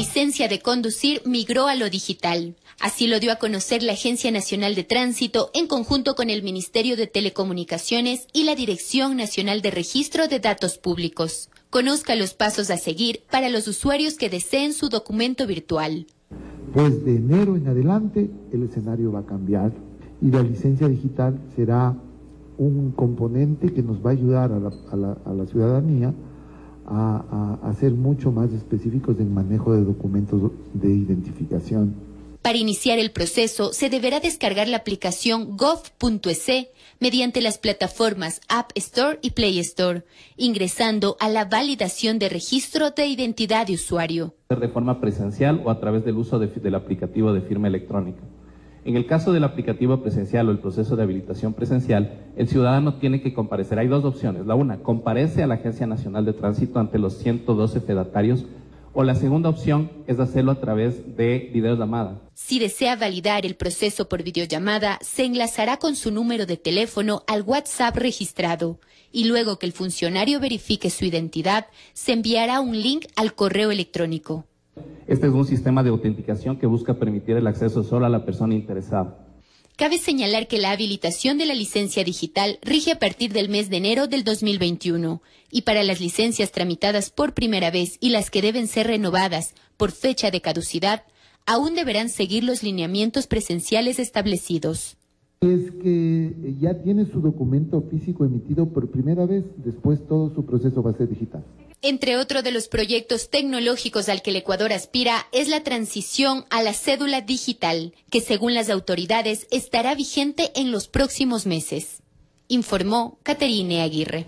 licencia de conducir migró a lo digital. Así lo dio a conocer la Agencia Nacional de Tránsito en conjunto con el Ministerio de Telecomunicaciones y la Dirección Nacional de Registro de Datos Públicos. Conozca los pasos a seguir para los usuarios que deseen su documento virtual. Pues de enero en adelante el escenario va a cambiar y la licencia digital será un componente que nos va a ayudar a la, a a ciudadanía a, ser mucho más específicos del manejo de documentos de identificación. Para iniciar el proceso, se deberá descargar la aplicación gov.es mediante las plataformas App Store y Play Store, ingresando a la validación de registro de identidad de usuario. De forma presencial o a través del uso del aplicativo de firma electrónica. En el caso del aplicativo presencial o el proceso de habilitación presencial, el ciudadano tiene que comparecer. Hay dos opciones. La una, comparece a la Agencia Nacional de Tránsito ante los 112 fedatarios o la segunda opción es hacerlo a través de videollamada. Si desea validar el proceso por videollamada, se enlazará con su número de teléfono al WhatsApp registrado y luego que el funcionario verifique su identidad, se enviará un link al correo electrónico. Este es un sistema de autenticación que busca permitir el acceso solo a la persona interesada. Cabe señalar que la habilitación de la licencia digital rige a partir del mes de enero del 2021 y para las licencias tramitadas por primera vez y las que deben ser renovadas por fecha de caducidad, aún deberán seguir los lineamientos presenciales establecidos es que ya tiene su documento físico emitido por primera vez, después todo su proceso va a ser digital. Entre otro de los proyectos tecnológicos al que el Ecuador aspira es la transición a la cédula digital, que según las autoridades estará vigente en los próximos meses, informó Caterine Aguirre.